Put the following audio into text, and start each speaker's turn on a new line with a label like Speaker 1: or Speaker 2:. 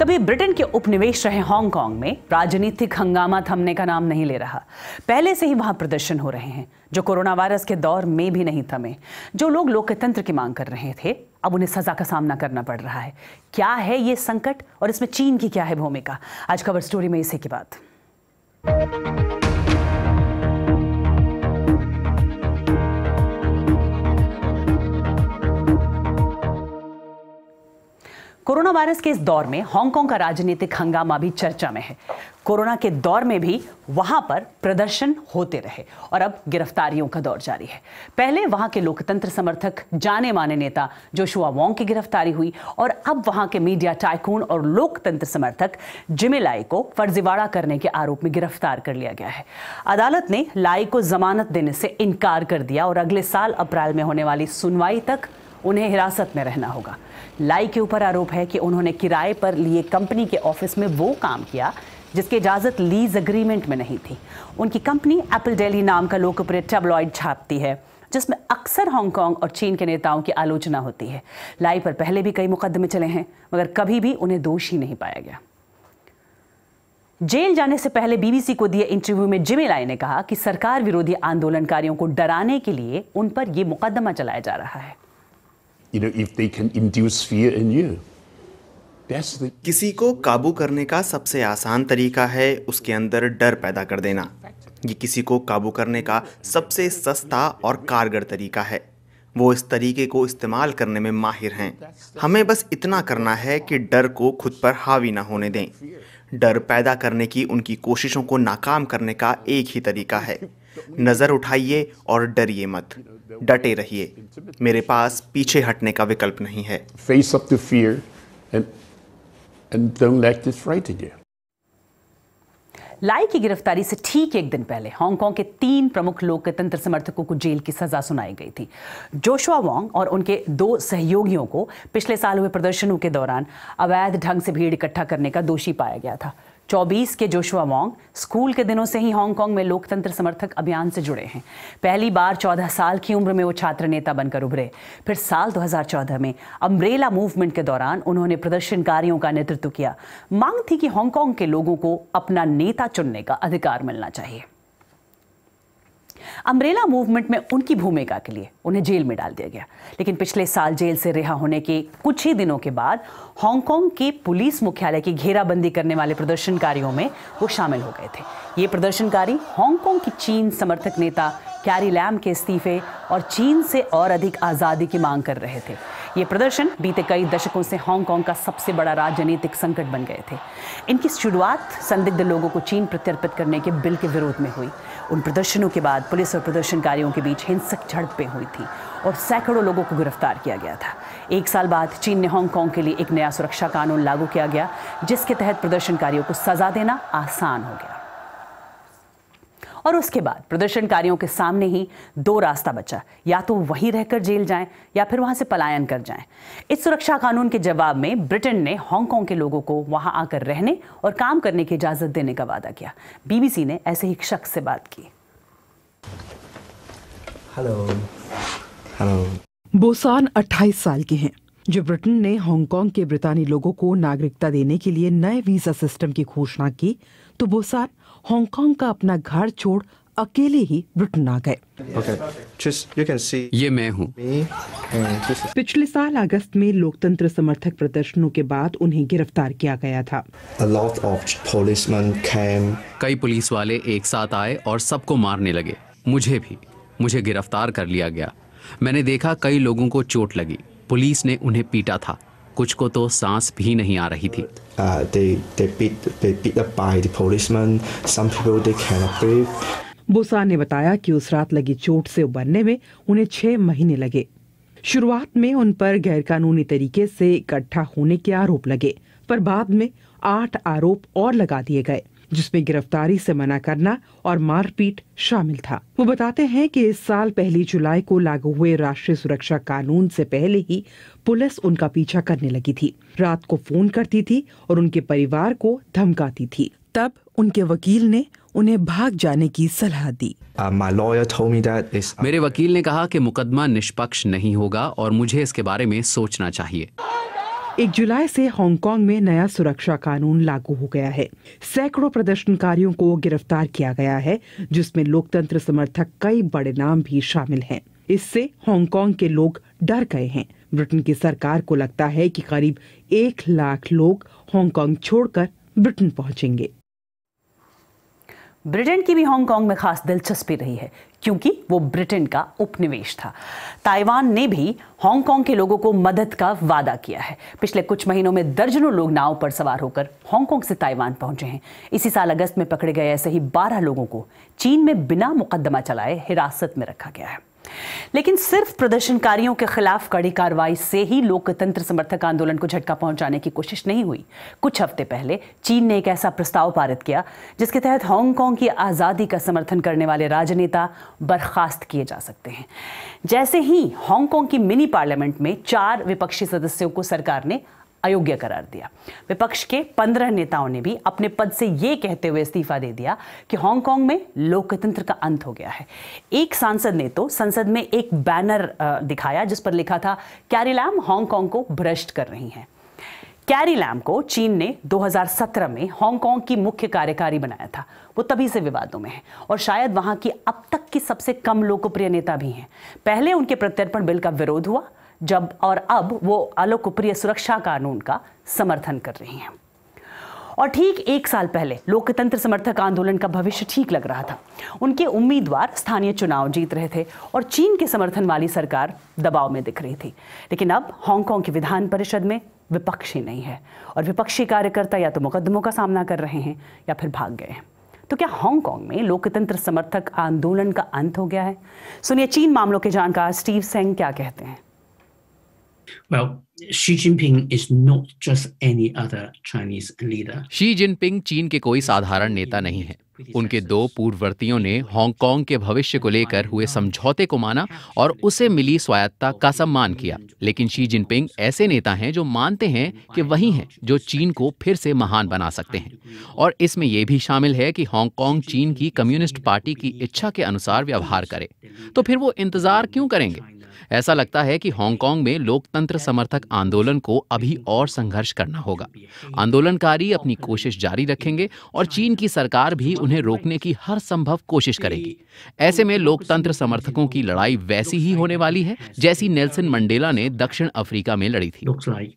Speaker 1: कभी ब्रिटेन के उपनिवेश रहे हांगकांग में राजनीतिक हंगामा थमने का नाम नहीं ले रहा पहले से ही वहां प्रदर्शन हो रहे हैं जो कोरोना वायरस के दौर में भी नहीं थमे जो लोग लोकतंत्र की मांग कर रहे थे अब उन्हें सजा का सामना करना पड़ रहा है क्या है ये संकट और इसमें चीन की क्या है भूमिका आज खबर स्टोरी में इसी की बात कोरोना वायरस के इस दौर में हांगकांग का राजनीतिक हंगामा भी चर्चा में है कोरोना के दौर में भी वहां पर प्रदर्शन होते रहे और अब गिरफ्तारियों का दौर जारी है पहले वहां के लोकतंत्र समर्थक जाने माने नेता जोशुआ वोंग की गिरफ्तारी हुई और अब वहां के मीडिया टाइकून और लोकतंत्र समर्थक जिमे लाई को फर्जीवाड़ा करने के आरोप में गिरफ्तार कर लिया गया है अदालत ने लाई को जमानत देने से इनकार कर दिया और अगले साल अप्रैल में होने वाली सुनवाई तक उन्हें हिरासत में रहना होगा लाई के ऊपर आरोप है कि उन्होंने किराए पर लिए कंपनी के ऑफिस में वो काम किया जिसकी इजाज़त लीज अग्रीमेंट में नहीं थी उनकी कंपनी एप्पल डेली नाम का लोकप्रिय टेबलॉइड छापती है जिसमें अक्सर हांगकांग और चीन के नेताओं की आलोचना होती है लाई पर पहले भी कई मुकदमे चले हैं मगर कभी भी उन्हें दोषी नहीं पाया गया जेल जाने से पहले बीबीसी को दिए इंटरव्यू में जिमी लाई ने कहा कि सरकार विरोधी आंदोलनकारियों को डराने के लिए उन पर यह मुकदमा चलाया जा रहा है
Speaker 2: you know, if they can induce fear in you. That's The... किसी को काबू करने का सबसे आसान तरीका है उसके अंदर डर पैदा कर देना ये किसी को काबू करने का सबसे सस्ता और कारगर तरीका है वो इस तरीके को इस्तेमाल करने में माहिर हैं हमें बस इतना करना है कि डर को खुद पर हावी ना होने दें डर पैदा करने की उनकी कोशिशों को नाकाम करने का एक ही तरीका है नज़र उठाइए और डरिए मत डटे रहिए मेरे पास पीछे हटने का विकल्प नहीं है face up to fear and and don't this
Speaker 1: lie की गिरफ्तारी से ठीक एक दिन पहले हांगकांग के तीन प्रमुख लोकतंत्र समर्थकों को जेल की सजा सुनाई गई थी जोशुआ वांग और उनके दो सहयोगियों को पिछले साल हुए प्रदर्शनों के दौरान अवैध ढंग से भीड़ इकट्ठा करने का दोषी पाया गया था चौबीस के जोशुआ मोंग स्कूल के दिनों से ही हांगकांग में लोकतंत्र समर्थक अभियान से जुड़े हैं पहली बार 14 साल की उम्र में वो छात्र नेता बनकर उभरे फिर साल 2014 में अम्ब्रेला मूवमेंट के दौरान उन्होंने प्रदर्शनकारियों का नेतृत्व किया मांग थी कि हांगकांग के लोगों को अपना नेता चुनने का अधिकार मिलना चाहिए अम्ब्रेला मूवमेंट में उनकी भूमिका के लिए उन्हें जेल में डाल दिया गया लेकिन पिछले साल जेल से रिहा होने के कुछ ही दिनों के बाद हांगकांग के पुलिस मुख्यालय की घेराबंदी करने वाले प्रदर्शनकारियों में वो शामिल हो गए थे ये प्रदर्शनकारी हांगकांग की चीन समर्थक नेता कैरी लैम के इस्तीफे और चीन से और अधिक आज़ादी की मांग कर रहे थे ये प्रदर्शन बीते कई दशकों से हांगकांग का सबसे बड़ा राजनीतिक संकट बन गए थे इनकी शुरुआत संदिग्ध लोगों को चीन प्रत्यर्पित करने के बिल के विरोध में हुई उन प्रदर्शनों के बाद पुलिस और प्रदर्शनकारियों के बीच हिंसक झड़पें हुई थी और सैकड़ों लोगों को गिरफ्तार किया गया था एक साल बाद चीन ने हांगकांग के लिए एक नया सुरक्षा कानून लागू किया गया जिसके तहत प्रदर्शनकारियों को सजा देना आसान हो गया और उसके बाद प्रदर्शनकारियों के सामने ही दो रास्ता बचा या तो वहीं रहकर जेल जाएं या फिर वहां से पलायन कर जाएं। इस सुरक्षा कानून के जवाब में ब्रिटेन ने हांगकांग के लोगों को वहां आकर रहने और काम करने की इजाजत देने का वादा किया बीबीसी ने ऐसे ही शख्स से बात की
Speaker 3: हेलो हेलो बोसान 28 साल के हैं जो ब्रिटेन ने हांगकांग के ब्रितानी लोगों को नागरिकता देने के लिए नए वीजा सिस्टम की घोषणा की तो बोसान हांगकांग का अपना घर छोड़ अकेले ही ब्रिटेन आ
Speaker 2: गए ये मैं हूँ
Speaker 3: पिछले साल अगस्त में लोकतंत्र समर्थक प्रदर्शनों के बाद उन्हें गिरफ्तार किया गया था
Speaker 2: कई पुलिस वाले एक साथ आए और सबको मारने लगे मुझे भी मुझे गिरफ्तार कर लिया गया मैंने देखा कई लोगों को चोट लगी पुलिस ने उन्हें पीटा था कुछ को तो सांस भी नहीं आ रही
Speaker 3: थी बोसा ने बताया कि उस रात लगी चोट से उबरने में उन्हें छह महीने लगे शुरुआत में उन पर गैरकानूनी तरीके से इकट्ठा होने के आरोप लगे पर बाद में आठ आरोप और लगा दिए गए जिसमें गिरफ्तारी से मना करना और मारपीट शामिल था वो बताते हैं कि इस साल पहली जुलाई को लागू हुए राष्ट्रीय सुरक्षा कानून से पहले ही पुलिस उनका पीछा करने लगी थी रात को फोन करती थी और उनके परिवार को धमकाती थी तब उनके वकील ने उन्हें भाग जाने की सलाह दी
Speaker 2: uh, uh, मेरे वकील ने कहा कि मुकदमा निष्पक्ष नहीं होगा और मुझे इसके बारे में सोचना चाहिए
Speaker 3: एक जुलाई से हांगकांग में नया सुरक्षा कानून लागू हो गया है सैकड़ों प्रदर्शनकारियों को गिरफ्तार किया गया है जिसमें लोकतंत्र समर्थक कई बड़े नाम भी शामिल हैं इससे हांगकांग के लोग डर गए हैं ब्रिटेन की सरकार को लगता है कि करीब एक लाख लोग हांगकांग छोड़कर ब्रिटेन पहुंचेंगे
Speaker 1: ब्रिटेन की भी हांगकांग में खास दिलचस्पी रही है क्योंकि वो ब्रिटेन का उपनिवेश था ताइवान ने भी हांगकांग के लोगों को मदद का वादा किया है पिछले कुछ महीनों में दर्जनों लोग नाव पर सवार होकर हांगकांग से ताइवान पहुंचे हैं इसी साल अगस्त में पकड़े गए ऐसे ही बारह लोगों को चीन में बिना मुकदमा चलाए हिरासत में रखा गया है लेकिन सिर्फ प्रदर्शनकारियों के खिलाफ कड़ी कार्रवाई से ही लोकतंत्र समर्थक आंदोलन को झटका पहुंचाने की कोशिश नहीं हुई कुछ हफ्ते पहले चीन ने एक ऐसा प्रस्ताव पारित किया जिसके तहत हांगकांग की आज़ादी का समर्थन करने वाले राजनेता बर्खास्त किए जा सकते हैं जैसे ही हांगकांग की मिनी पार्लियामेंट में चार विपक्षी सदस्यों को सरकार ने अयोग्य करार दिया विपक्ष के पंद्रह नेताओं ने भी अपने पद से यह कहते हुए इस्तीफा दे दिया कि हांगकांग में लोकतंत्र का अंत हो गया है एक सांसद ने तो संसद में एक बैनर दिखाया जिस पर लिखा था कैरी लैम हांगकांग को भ्रष्ट कर रही हैं कैरी लैम को चीन ने 2017 में हांगकांग की मुख्य कार्यकारी बनाया था वो तभी से विवादों में है और शायद वहां की अब तक की सबसे कम लोकप्रिय नेता भी हैं पहले उनके प्रत्यर्पण बिल का विरोध हुआ जब और अब वो अलोकप्रिय सुरक्षा कानून का समर्थन कर रही हैं और ठीक एक साल पहले लोकतंत्र समर्थक आंदोलन का भविष्य ठीक लग रहा था उनके उम्मीदवार स्थानीय चुनाव जीत रहे थे और चीन के समर्थन वाली सरकार दबाव में दिख रही थी लेकिन अब हांगकांग की विधान परिषद में विपक्षी नहीं है और विपक्षी कार्यकर्ता या तो मुकदमों का सामना कर रहे हैं या फिर भाग गए हैं तो क्या हांगकांग में लोकतंत्र समर्थक आंदोलन का अंत हो गया है सुनिए चीन मामलों के जानकार स्टीव सेंग क्या कहते हैं
Speaker 3: Well, Xi Jinping is not just any other Chinese leader.
Speaker 2: Xi Jinping चीन के कोई साधारण नेता नहीं है उनके दो पूर्ववर्तियों ने हांगकांग के भविष्य को लेकर हुए समझौते को माना और उसे मिली स्वायत्ता का सम्मान किया लेकिन शी जिनपिंग ऐसे नेता हैं जो मानते हैं कि वही हैं जो चीन को फिर से महान बना सकते हैं और इसमें यह भी शामिल है कि हांगकांग चीन की कम्युनिस्ट पार्टी की इच्छा के अनुसार व्यवहार करे तो फिर वो इंतजार क्यों करेंगे ऐसा लगता है कि हांगकांग में लोकतंत्र समर्थक आंदोलन को अभी और संघर्ष करना होगा आंदोलनकारी अपनी कोशिश जारी रखेंगे और चीन की सरकार भी उन्हें रोकने की हर संभव कोशिश करेगी ऐसे में लोकतंत्र समर्थकों की लड़ाई वैसी ही होने वाली है जैसी नेल्सन मंडेला ने दक्षिण अफ्रीका में लड़ी थी